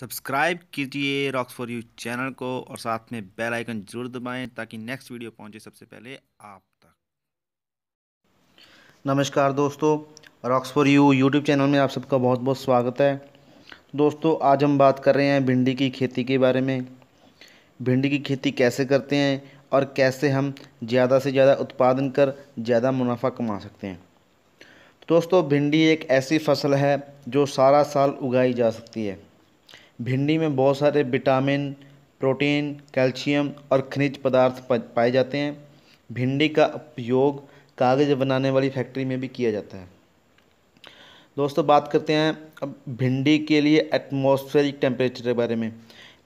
subscribe कीजिए rocks for you channel को और साथ में बेल आइकन जरूर दबाएं ताकि नेक्स्ट वीडियो पहुंचे सबसे पहले आप तक नमस्कार दोस्तों rocks for you YouTube channel में आप सबका बहुत बहुत स्वागत है दोस्तों आज हम बात कर रहे हैं भिंडी की खेती के बारे में भिंडी की खेती कैसे करते हैं और कैसे हम ज़्यादा से ज़्यादा उत्पादन कर ज़्यादा मुनाफा कमा सकते हैं दोस्तों भिंडी एक ऐसी फसल है जो सारा साल उगाई जा सकती है भिंडी में बहुत सारे विटामिन प्रोटीन कैल्शियम और खनिज पदार्थ पाए जाते हैं भिंडी का उपयोग कागज़ बनाने वाली फैक्ट्री में भी किया जाता है दोस्तों बात करते हैं अब भिंडी के लिए एटमॉस्फेरिक टेम्परेचर के बारे में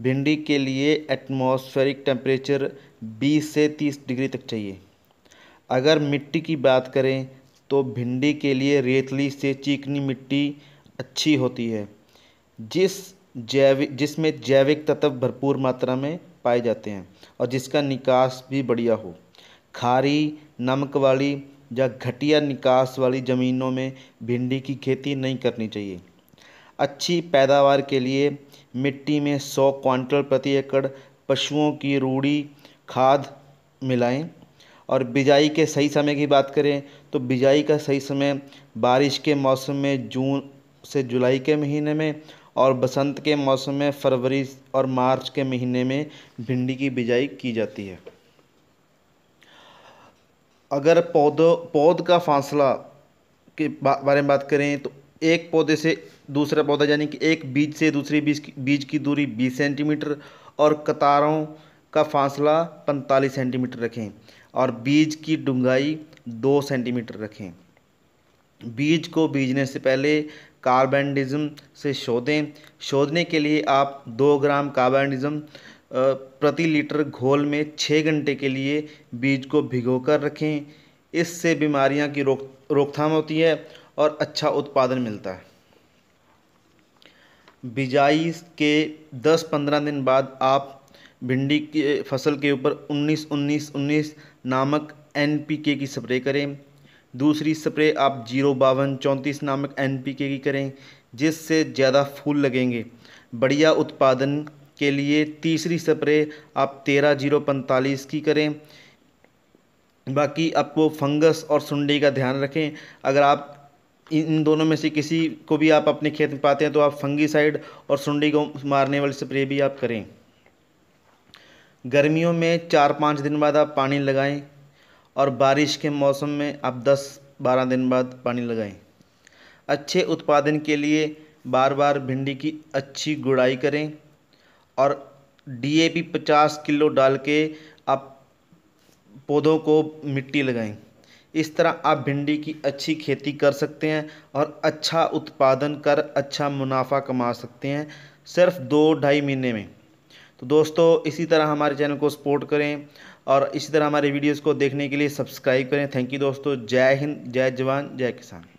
भिंडी के लिए एटमॉस्फेरिक टेम्परेचर 20 से 30 डिग्री तक चाहिए अगर मिट्टी की बात करें तो भिंडी के लिए रेतली से चीकनी मिट्टी अच्छी होती है जिस जैविक जिसमें जैविक तत्व भरपूर मात्रा में पाए जाते हैं और जिसका निकास भी बढ़िया हो खारी नमक वाली या घटिया निकास वाली ज़मीनों में भिंडी की खेती नहीं करनी चाहिए अच्छी पैदावार के लिए मिट्टी में 100 क्वांटल प्रति एकड़ पशुओं की रूढ़ी खाद मिलाएं और बिजाई के सही समय की बात करें तो बिजाई का सही समय बारिश के मौसम में जून से जुलाई के महीने में और बसंत के मौसम में फरवरी और मार्च के महीने में भिंडी की बिजाई की जाती है अगर पौधों पौध का फासला के बारे में बात करें तो एक पौधे से दूसरा पौधा यानी कि एक बीज से दूसरे बीज की बीज की दूरी 20 सेंटीमीटर और कतारों का फासला 45 सेंटीमीटर रखें और बीज की डूंगाई 2 सेंटीमीटर रखें बीज को बीजने से पहले कार्बनडिज्म से शोधें शोधने के लिए आप दो ग्राम कार्बनडिज्म प्रति लीटर घोल में छः घंटे के लिए बीज को भिगो कर रखें इससे बीमारियां की रोक रोकथाम होती है और अच्छा उत्पादन मिलता है बिजाई के 10-15 दिन बाद आप भिंडी के फसल के ऊपर 19-19-19 नामक एनपीके की स्प्रे करें दूसरी स्प्रे आप जीरो बावन चौंतीस नामक एन पी के की करें जिससे ज़्यादा फूल लगेंगे बढ़िया उत्पादन के लिए तीसरी स्प्रे आप तेरह जीरो पैंतालीस की करें बाकी आपको फंगस और सुंडी का ध्यान रखें अगर आप इन दोनों में से किसी को भी आप अपने खेत में पाते हैं तो आप फंगीसाइड और सुंडी को मारने वाली स्प्रे भी आप करें गर्मियों में चार पाँच दिन बाद आप पानी लगाएं और बारिश के मौसम में आप 10-12 दिन बाद पानी लगाएं अच्छे उत्पादन के लिए बार बार भिंडी की अच्छी गुड़ाई करें और डीएपी 50 किलो डाल के आप पौधों को मिट्टी लगाएं इस तरह आप भिंडी की अच्छी खेती कर सकते हैं और अच्छा उत्पादन कर अच्छा मुनाफा कमा सकते हैं सिर्फ दो ढाई महीने में तो दोस्तों इसी तरह हमारे चैनल को सपोर्ट करें और इसी तरह हमारे वीडियोज़ को देखने के लिए सब्सक्राइब करें थैंक यू दोस्तों जय हिंद जय जवान जय किसान